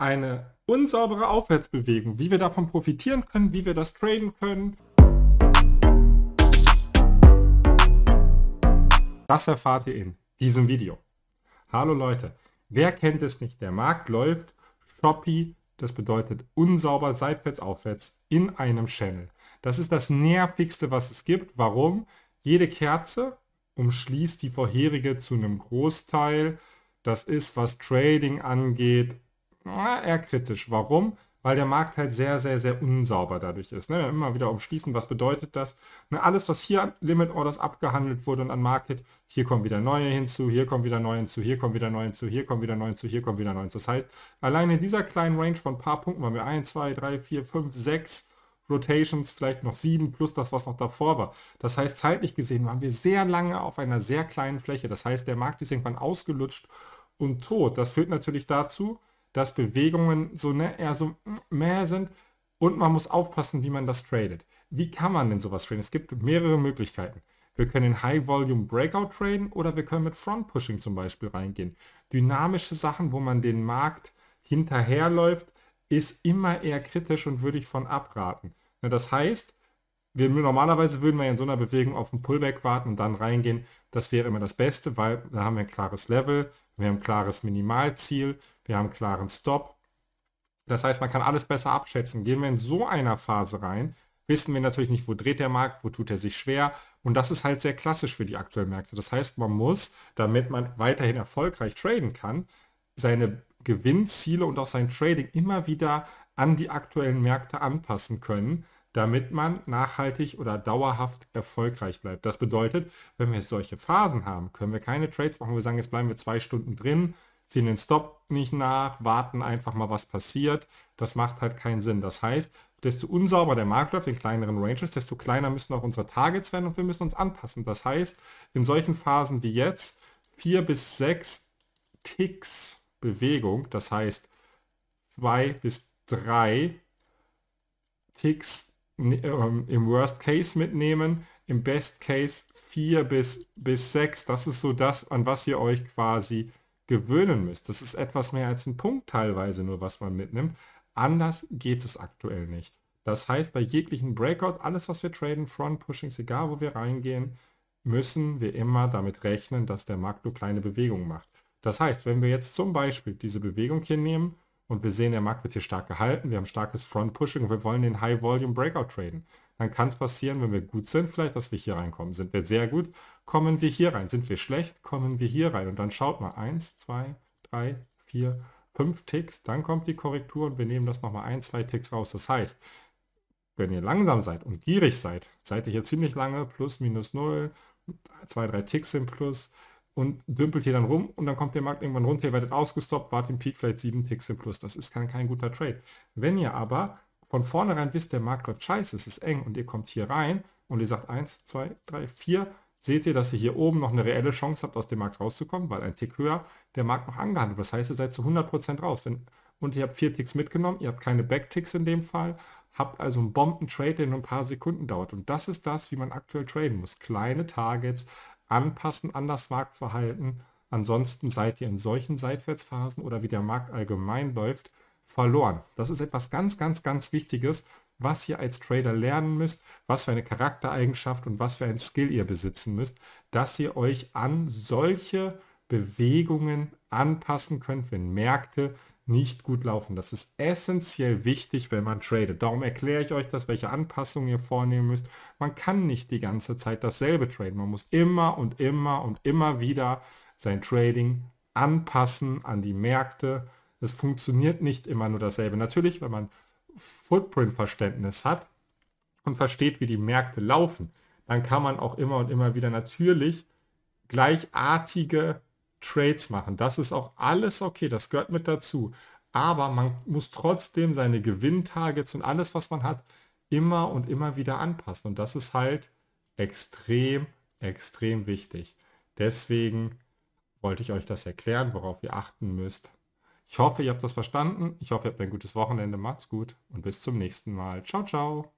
eine unsaubere Aufwärtsbewegung, wie wir davon profitieren können, wie wir das traden können. Das erfahrt ihr in diesem Video. Hallo Leute, wer kennt es nicht? Der Markt läuft, Shopee, das bedeutet unsauber seitwärts aufwärts in einem Channel. Das ist das nervigste, was es gibt. Warum? Jede Kerze umschließt die vorherige zu einem Großteil. Das ist, was Trading angeht, na, eher kritisch. Warum? Weil der Markt halt sehr, sehr, sehr unsauber dadurch ist. Ne? Immer wieder umschließen, was bedeutet das? Ne, alles, was hier an Limit Orders abgehandelt wurde und an Market, hier kommen wieder neue hinzu, hier kommen wieder neue hinzu, hier kommen wieder neue hinzu, hier kommen wieder neue hinzu, hier kommen wieder neue hinzu. Das heißt, allein in dieser kleinen Range von ein paar Punkten waren wir 1, 2, 3, 4, 5, 6 Rotations, vielleicht noch 7 plus das, was noch davor war. Das heißt, zeitlich gesehen waren wir sehr lange auf einer sehr kleinen Fläche. Das heißt, der Markt ist irgendwann ausgelutscht und tot. Das führt natürlich dazu, dass Bewegungen so ne, eher so mehr sind und man muss aufpassen, wie man das tradet. Wie kann man denn sowas traden? Es gibt mehrere Möglichkeiten. Wir können in High Volume Breakout traden oder wir können mit Front Pushing zum Beispiel reingehen. Dynamische Sachen, wo man den Markt hinterherläuft, ist immer eher kritisch und würde ich von abraten. Ne, das heißt, wir, normalerweise würden wir in so einer Bewegung auf den Pullback warten und dann reingehen. Das wäre immer das Beste, weil da haben wir ein klares Level wir haben ein klares Minimalziel, wir haben einen klaren Stop. Das heißt, man kann alles besser abschätzen. Gehen wir in so einer Phase rein, wissen wir natürlich nicht, wo dreht der Markt, wo tut er sich schwer. Und das ist halt sehr klassisch für die aktuellen Märkte. Das heißt, man muss, damit man weiterhin erfolgreich traden kann, seine Gewinnziele und auch sein Trading immer wieder an die aktuellen Märkte anpassen können, damit man nachhaltig oder dauerhaft erfolgreich bleibt. Das bedeutet, wenn wir solche Phasen haben, können wir keine Trades machen. Wir sagen, jetzt bleiben wir zwei Stunden drin, ziehen den Stop nicht nach, warten einfach mal, was passiert. Das macht halt keinen Sinn. Das heißt, desto unsauber der Markt läuft in kleineren Ranges, desto kleiner müssen auch unsere Targets werden und wir müssen uns anpassen. Das heißt, in solchen Phasen wie jetzt, vier bis sechs Ticks Bewegung, das heißt zwei bis drei Ticks ähm, im Worst Case mitnehmen, im Best Case 4 bis, bis 6. Das ist so das, an was ihr euch quasi gewöhnen müsst. Das ist etwas mehr als ein Punkt teilweise nur, was man mitnimmt. Anders geht es aktuell nicht. Das heißt, bei jeglichen Breakouts, alles was wir traden, Front, Pushings, egal wo wir reingehen, müssen wir immer damit rechnen, dass der Markt nur kleine Bewegungen macht. Das heißt, wenn wir jetzt zum Beispiel diese Bewegung hier nehmen und wir sehen, der Markt wird hier stark gehalten, wir haben starkes Front-Pushing, wir wollen den High-Volume-Breakout traden. Dann kann es passieren, wenn wir gut sind, vielleicht, dass wir hier reinkommen. Sind wir sehr gut, kommen wir hier rein. Sind wir schlecht, kommen wir hier rein. Und dann schaut mal, 1, 2, 3, 4, 5 Ticks, dann kommt die Korrektur und wir nehmen das nochmal ein, zwei Ticks raus. Das heißt, wenn ihr langsam seid und gierig seid, seid ihr hier ziemlich lange, plus, minus 0, 2, 3 Ticks im Plus, und dümpelt hier dann rum und dann kommt der Markt irgendwann runter, ihr werdet ausgestoppt, wart im Peak vielleicht 7 Ticks im Plus. Das ist kein, kein guter Trade. Wenn ihr aber von vornherein wisst, der Markt läuft scheiße, es ist eng und ihr kommt hier rein und ihr sagt 1, 2, 3, 4, seht ihr, dass ihr hier oben noch eine reelle Chance habt, aus dem Markt rauszukommen, weil ein Tick höher der Markt noch angehandelt. Das heißt, ihr seid zu 100% raus. Wenn, und ihr habt vier Ticks mitgenommen, ihr habt keine Backticks in dem Fall, habt also einen Bomben-Trade, der nur ein paar Sekunden dauert. Und das ist das, wie man aktuell traden muss. Kleine Targets, anpassen an das Marktverhalten. Ansonsten seid ihr in solchen Seitwärtsphasen oder wie der Markt allgemein läuft, verloren. Das ist etwas ganz, ganz, ganz Wichtiges, was ihr als Trader lernen müsst, was für eine Charaktereigenschaft und was für ein Skill ihr besitzen müsst, dass ihr euch an solche Bewegungen anpassen könnt, wenn Märkte nicht gut laufen. Das ist essentiell wichtig, wenn man tradet. Darum erkläre ich euch das, welche Anpassungen ihr vornehmen müsst. Man kann nicht die ganze Zeit dasselbe traden. Man muss immer und immer und immer wieder sein Trading anpassen an die Märkte. Es funktioniert nicht immer nur dasselbe. Natürlich, wenn man Footprint-Verständnis hat und versteht, wie die Märkte laufen, dann kann man auch immer und immer wieder natürlich gleichartige Trades machen. Das ist auch alles okay, das gehört mit dazu. Aber man muss trotzdem seine Gewinntargets und alles, was man hat, immer und immer wieder anpassen. Und das ist halt extrem, extrem wichtig. Deswegen wollte ich euch das erklären, worauf ihr achten müsst. Ich hoffe, ihr habt das verstanden. Ich hoffe, ihr habt ein gutes Wochenende. Macht's gut und bis zum nächsten Mal. Ciao, ciao.